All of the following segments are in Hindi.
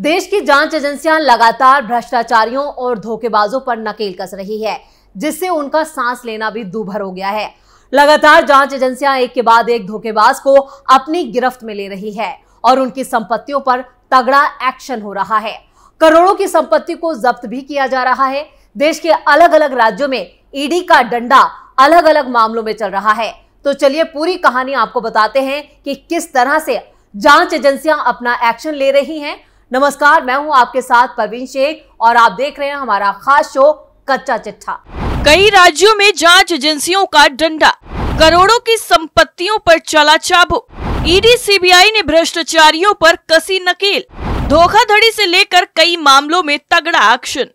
देश की जांच एजेंसियां लगातार भ्रष्टाचारियों और धोखेबाजों पर नकेल कस रही है जिससे उनका सांस लेना भी दूभर हो गया है लगातार जांच एजेंसियां एक के बाद एक धोखेबाज को अपनी गिरफ्त में ले रही है और उनकी संपत्तियों पर तगड़ा एक्शन हो रहा है करोड़ों की संपत्ति को जब्त भी किया जा रहा है देश के अलग अलग राज्यों में ईडी का डंडा अलग अलग मामलों में चल रहा है तो चलिए पूरी कहानी आपको बताते हैं कि किस तरह से जांच एजेंसियां अपना एक्शन ले रही हैं नमस्कार मैं हूं आपके साथ परवीन शेख और आप देख रहे हैं हमारा खास शो कच्चा चिट्ठा कई राज्यों में जांच एजेंसियों का डंडा करोड़ों की संपत्तियों पर चला चाबू ईडी सीबीआई ने भ्रष्टाचारियों पर कसी नकेल धोखाधड़ी से लेकर कई मामलों में तगड़ा एक्शन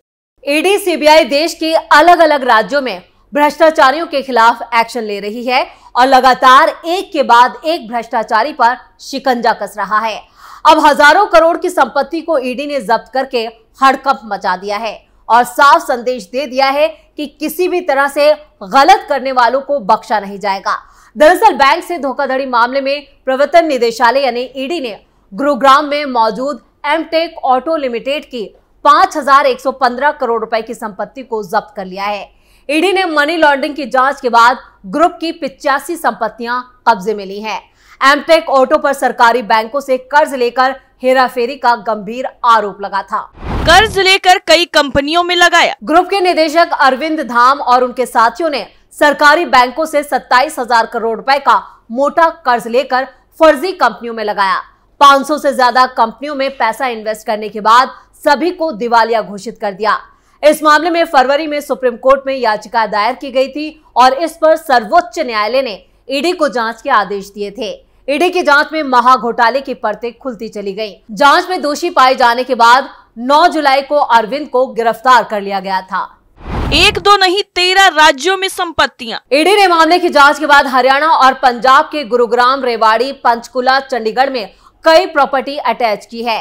ईडी सीबीआई देश के अलग अलग राज्यों में भ्रष्टाचारियों के खिलाफ एक्शन ले रही है और लगातार एक के बाद एक भ्रष्टाचारी पर शिकंजा कस रहा है अब हजारों करोड़ की संपत्ति को ईडी ने जब्त करके हड़कंप मचा दिया है और साफ संदेश दे दिया है कि किसी भी तरह से गलत करने वालों को बख्शा नहीं जाएगा दरअसल बैंक से धोखाधड़ी मामले में प्रवर्तन निदेशालय यानी ईडी ने गुरुग्राम में मौजूद एमटेक ऑटो लिमिटेड की 5,115 करोड़ रुपए की संपत्ति को जब्त कर लिया है ईडी ने मनी लॉन्ड्रिंग की जांच के बाद ग्रुप की पिचासी संपत्तियां कब्जे में ली हैं। एमटेक ऑटो पर सरकारी बैंकों से कर्ज लेकर हेराफेरी का गंभीर आरोप लगा था कर्ज लेकर कई कंपनियों में लगाया ग्रुप के निदेशक अरविंद धाम और उनके साथियों ने सरकारी बैंकों से सत्ताईस हजार करोड़ रुपए का मोटा कर्ज लेकर फर्जी कंपनियों में लगाया 500 से ज्यादा कंपनियों में पैसा इन्वेस्ट करने के बाद सभी को दिवालिया घोषित कर दिया इस मामले में फरवरी में सुप्रीम कोर्ट में याचिका दायर की गई थी और इस पर सर्वोच्च न्यायालय ने ईडी को जांच के आदेश दिए थे ईडी की जांच में महा घोटाले की परतें खुलती चली गयी जांच में दोषी पाए जाने के बाद 9 जुलाई को अरविंद को गिरफ्तार कर लिया गया था एक दो नहीं तेरह राज्यों में संपत्तियां ईडी ने मामले की जांच के बाद हरियाणा और पंजाब के गुरुग्राम रेवाड़ी पंचकुला चंडीगढ़ में कई प्रॉपर्टी अटैच की है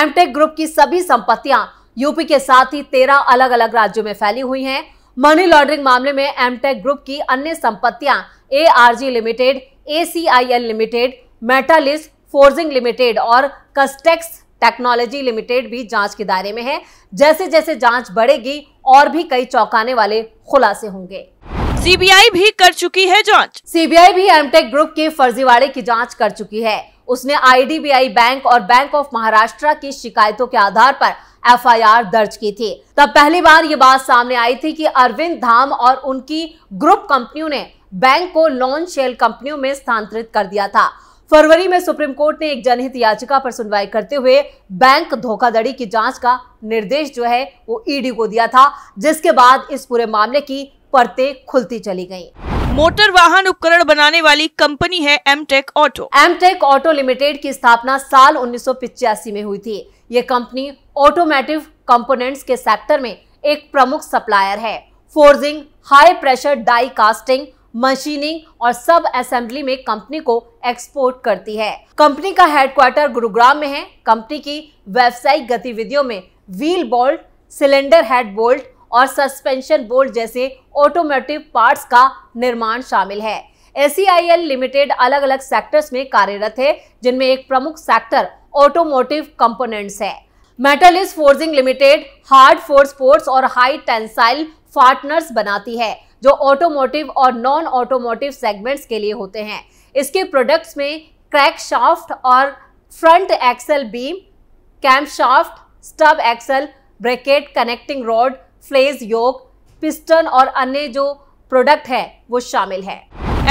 एमटेक ग्रुप की सभी संपत्तियां यूपी के साथ ही तेरह अलग अलग राज्यों में फैली हुई हैं मनी लॉन्ड्रिंग मामले में एमटेक ग्रुप की अन्य संपत्तियां ARG limited ACIL limited Metalyst forging limited और कस्टेक्स टेक्नोलॉजी लिमिटेड भी जांच के दायरे में है जैसे जैसे जांच बढ़ेगी और भी कई चौंकाने वाले खुलासे होंगे सीबीआई भी कर चुकी है जांच सीबीआई भी एमटेक ग्रुप के फर्जीवाड़े की जांच कर चुकी है उसने आईडीबीआई बैंक और बैंक ऑफ महाराष्ट्र की शिकायतों के आधार पर एफआईआर दर्ज की थी तब पहली बार ये बात सामने आई थी कि अरविंद धाम और उनकी ग्रुप कंपनियों ने बैंक को लोन शेल कंपनियों में स्थानांतरित कर दिया था फरवरी में सुप्रीम कोर्ट ने एक जनहित याचिका पर सुनवाई करते हुए बैंक धोखाधड़ी की जांच का निर्देश जो है वो ईडी e को दिया था जिसके बाद इस पूरे मामले की परतें खुलती चली गईं। मोटर वाहन उपकरण बनाने वाली कंपनी है Amtek auto Amtek auto limited की स्थापना साल उन्नीस में हुई थी ये कंपनी ऑटोमेटिव कंपोनेंट्स के सेक्टर में एक प्रमुख सप्लायर है forging high pressure die casting machining और सब असेंबली में कंपनी को एक्सपोर्ट करती है कंपनी का हेडक्वार्टर गुरुग्राम में है कंपनी की व्यावसायिक गतिविधियों में wheel bolt cylinder head bolt और सस्पेंशन बोल्ट जैसे ऑटोमेटिव पार्ट्स का निर्माण शामिल है एस लिमिटेड अलग अलग सेक्टर्स में कार्यरत है जिनमें एक प्रमुख सेक्टर ऑटोमोटिव कंपोनेंट्स है Metalyst forging limited hard force ports और हाई टेंसाइल फार्टनर्स बनाती है जो ऑटोमोटिव और नॉन ऑटोमोटिव सेगमेंट्स के लिए होते हैं इसके प्रोडक्ट्स में क्रैक शाफ्ट और front axle beam cam shaft stub axle bracket connecting rod flange yoke piston और अन्य जो प्रोडक्ट है वो शामिल है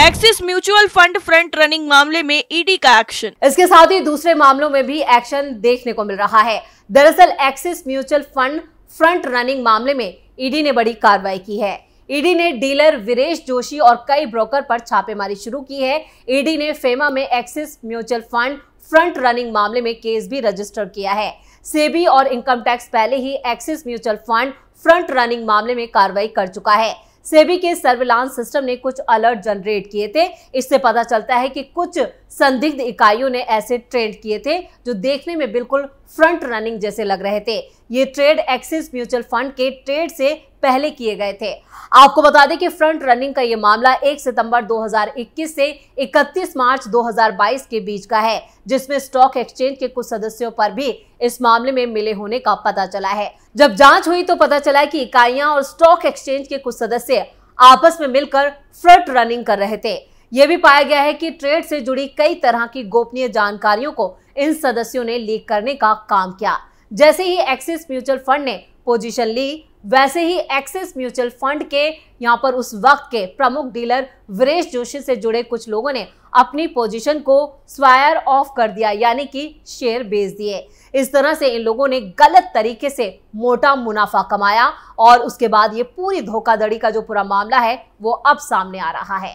Axis mutual fund front running मामले में ईडी e का एक्शन इसके साथ ही दूसरे मामलों में भी एक्शन देखने को मिल रहा है दरअसल Axis mutual fund front running मामले में ईडी e ने बड़ी कार्रवाई की है ईडी ने डीलर वीरेश जोशी और कई ब्रोकर पर छापेमारी शुरू की है ईडी ने फेमा में Axis mutual fund front running मामले में केस भी रजिस्टर किया है सेबी और इनकम टैक्स पहले ही Axis mutual fund front running मामले में कार्रवाई कर चुका है सेबी के सर्विलांस सिस्टम ने कुछ अलर्ट जनरेट किए थे इससे पता चलता है कि कुछ संदिग्ध इकाइयों ने ऐसे ट्रेड किए थे जो देखने में बिल्कुल फ्रंट रनिंग जैसे लग रहे थे ये ट्रेड एक्सिस म्यूचुअल फंड के ट्रेड से पहले किए गए थे आपको बता दें कि फ्रंट रनिंग का ये मामला 1 सितंबर 2021 से 31 मार्च 2022 के बीच का है जिसमें स्टॉक एक्सचेंज के कुछ सदस्यों पर भी इस मामले में मिले होने का पता चला है जब जांच हुई तो पता चला कि इकाइयां और स्टॉक एक्सचेंज के कुछ सदस्य आपस में मिलकर फ्रंट रनिंग कर रहे थे यह भी पाया गया है कि ट्रेड से जुड़ी कई तरह की गोपनीय जानकारियों को इन सदस्यों ने लीक करने का काम किया जैसे ही एक्सिस म्यूचुअल फंड ने पोजीशन ली वैसे ही एक्सिस म्यूचुअल फंड के यहाँ पर उस वक्त के प्रमुख डीलर वीरेश जोशी से जुड़े कुछ लोगों ने अपनी पोजीशन को स्वायर ऑफ कर दिया यानी कि शेयर बेच दिए इस तरह से इन लोगों ने गलत तरीके से मोटा मुनाफा कमाया और उसके बाद ये पूरी धोखाधड़ी का जो पूरा मामला है वो अब सामने आ रहा है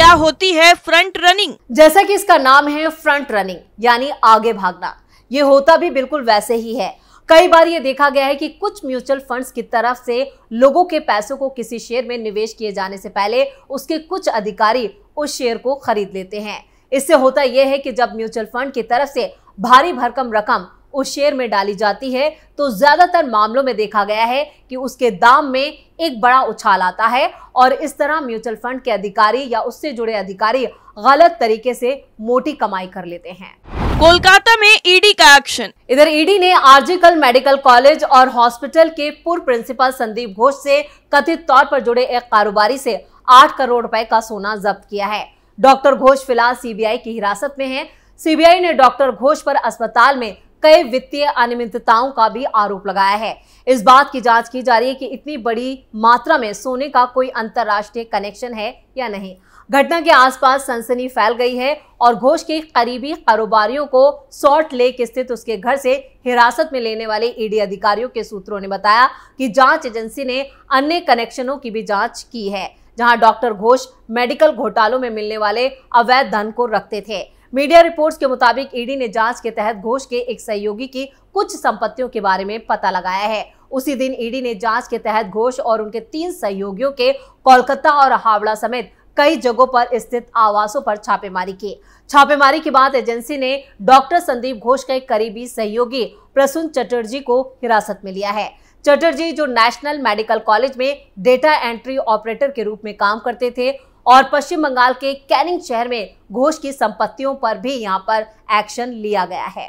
क्या होती है फ्रंट रनिंग जैसा कि इसका नाम है फ्रंट रनिंग यानी आगे भागना ये होता भी बिल्कुल वैसे ही है कई बार ये देखा गया है कि कुछ म्यूचुअल फंड्स की तरफ से लोगों के पैसों को किसी शेयर में निवेश किए जाने से पहले उसके कुछ अधिकारी उस शेयर को खरीद लेते हैं इससे होता यह है कि जब म्यूचुअल फंड की तरफ से भारी भरकम रकम उस शेयर में डाली जाती है तो ज़्यादातर मामलों में देखा गया है कि उसके दाम में एक बड़ा उछाल आता है और इस तरह म्यूचुअल फंड के अधिकारी या उससे जुड़े अधिकारी गलत तरीके से मोटी कमाई कर लेते हैं कोलकाता में ईडी e का एक्शन इधर ईडी e ने आर्जिकल मेडिकल कॉलेज और हॉस्पिटल के पूर्व प्रिंसिपल संदीप घोष से कथित तौर पर जुड़े एक कारोबारी से आठ करोड़ रुपए का सोना जब्त किया है डॉक्टर घोष फिलहाल सीबीआई की हिरासत में है सीबीआई ने डॉक्टर घोष पर अस्पताल में कई वित्तीय अनियमितताओं का भी आरोप लगाया है इस बात की जांच की जा रही है कि इतनी बड़ी मात्रा में सोने का कोई अंतर्राष्ट्रीय कनेक्शन है या नहीं घटना के आसपास सनसनी फैल गई है और घोष के करीबी कारोबारियों को सॉल्ट लेक स्थित उसके घर से हिरासत में लेने वाले ईडी e अधिकारियों के सूत्रों ने बताया कि जांच एजेंसी ने अन्य कनेक्शनों की भी जांच की है जहां डॉक्टर घोष मेडिकल घोटालों में मिलने वाले अवैध धन को रखते थे मीडिया रिपोर्ट्स के मुताबिक ईडी ने जांच के तहत घोष के एक सहयोगी की कुछ संपत्तियों के बारे में पता लगाया है उसी दिन ईडी ने जांच के तहत घोष और उनके तीन सहयोगियों के कोलकाता और हावड़ा समेत कई जगहों पर स्थित आवासों पर छापेमारी की छापेमारी के बाद एजेंसी ने डॉक्टर संदीप घोष के करीबी सहयोगी प्रसून चटर्जी को हिरासत में लिया है चटर्जी जो नेशनल मेडिकल कॉलेज में डेटा एंट्री ऑपरेटर के रूप में काम करते थे और पश्चिम बंगाल के कैनिंग शहर में घोष की संपत्तियों पर भी यहां पर एक्शन लिया गया है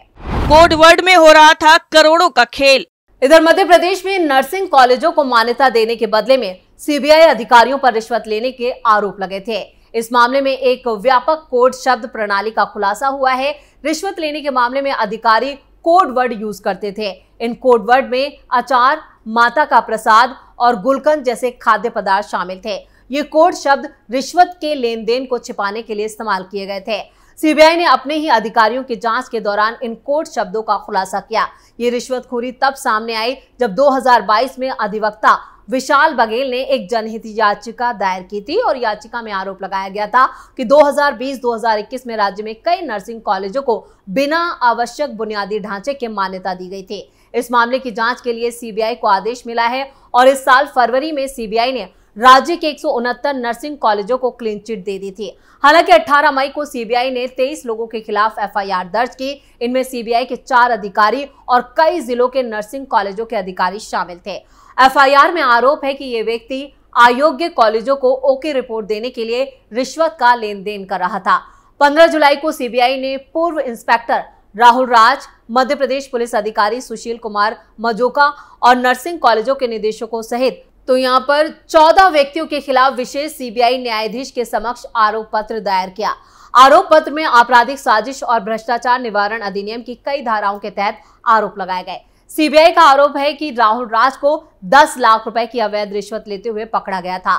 कोड वर्ड में हो रहा था करोड़ों का खेल इधर मध्य प्रदेश में नर्सिंग कॉलेजों को मान्यता देने के बदले में सीबीआई अधिकारियों पर रिश्वत लेने के आरोप लगे थे इस मामले में एक व्यापक कोड शब्द प्रणाली का खुलासा हुआ है रिश्वत लेने के मामले में अधिकारी कोड वर्ड यूज करते थे इन कोड वर्ड में अचार माता का प्रसाद और गुलकंद जैसे खाद्य पदार्थ शामिल थे ये कोड शब्द रिश्वत के लेन देन को छिपाने के लिए इस्तेमाल किए गए थे सीबीआई ने अपने ही अधिकारियों की जांच के दौरान इन कोड शब्दों का खुलासा किया ये रिश्वतखोरी तब सामने आई जब 2022 में अधिवक्ता विशाल बघेल ने एक जनहित याचिका दायर की थी और याचिका में आरोप लगाया गया था कि 2020-2021 में राज्य में कई नर्सिंग कॉलेजों को बिना आवश्यक बुनियादी ढांचे के मान्यता दी गई थी इस मामले की जांच के लिए सीबीआई को आदेश मिला है और इस साल फरवरी में सीबीआई ने राज्य के एक नर्सिंग कॉलेजों को क्लीन चिट दे दी थी हालांकि 18 मई को सीबीआई ने 23 लोगों के खिलाफ एफआईआर दर्ज की इनमें सीबीआई के चार अधिकारी और कई जिलों के नर्सिंग कॉलेजों के अधिकारी शामिल थे एफआईआर में आरोप है कि ये व्यक्ति अयोग्य कॉलेजों को ओके रिपोर्ट देने के लिए रिश्वत का लेन देन कर रहा था 15 जुलाई को सीबीआई ने पूर्व इंस्पेक्टर राहुल राज मध्य प्रदेश पुलिस अधिकारी सुशील कुमार मजोका और नर्सिंग कॉलेजों के निदेशकों सहित तो यहाँ पर 14 व्यक्तियों के खिलाफ विशेष सीबीआई न्यायाधीश के समक्ष आरोप पत्र दायर किया आरोप पत्र में आपराधिक साजिश और भ्रष्टाचार निवारण अधिनियम की कई धाराओं के तहत आरोप लगाए गए सीबीआई का आरोप है कि राहुल राज को 10 लाख रुपए की अवैध रिश्वत लेते हुए पकड़ा गया था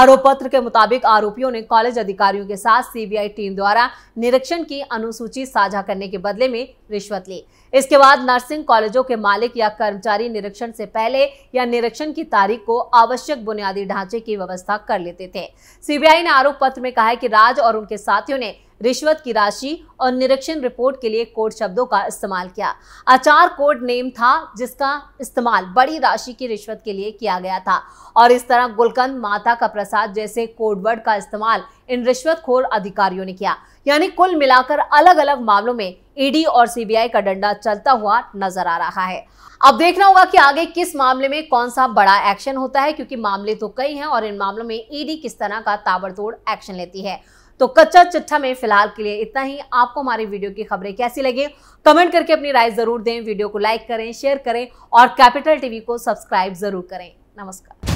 आरोप पत्र के मुताबिक आरोपियों ने कॉलेज अधिकारियों के साथ सीबीआई टीम द्वारा निरीक्षण की अनुसूची साझा करने के बदले में रिश्वत ली इसके बाद नर्सिंग कॉलेजों के मालिक या कर्मचारी निरीक्षण से पहले या निरीक्षण की तारीख को आवश्यक बुनियादी ढांचे की व्यवस्था कर लेते थे सीबीआई ने आरोप पत्र में कहा है कि राज और उनके साथियों ने रिश्वत की राशि और निरीक्षण रिपोर्ट के लिए कोड शब्दों का इस्तेमाल किया आचार कोड नेम था जिसका इस्तेमाल बड़ी राशि की रिश्वत के लिए किया गया था और इस तरह गुलकंद माता का प्रसाद जैसे कोडवर्ड का इस्तेमाल इन रिश्वतखोर अधिकारियों ने किया यानी कुल मिलाकर अलग अलग मामलों में ईडी e और सीबीआई का डंडा चलता हुआ नजर आ रहा है अब देखना होगा कि आगे किस मामले में कौन सा बड़ा एक्शन होता है क्योंकि मामले तो कई हैं और इन मामलों में ईडी किस तरह का ताबड़तोड़ एक्शन लेती है तो कच्चा चिट्ठा में फिलहाल के लिए इतना ही आपको हमारी वीडियो की खबरें कैसी लगी कमेंट करके अपनी राय जरूर दें वीडियो को लाइक करें शेयर करें और कैपिटल टीवी को सब्सक्राइब जरूर करें नमस्कार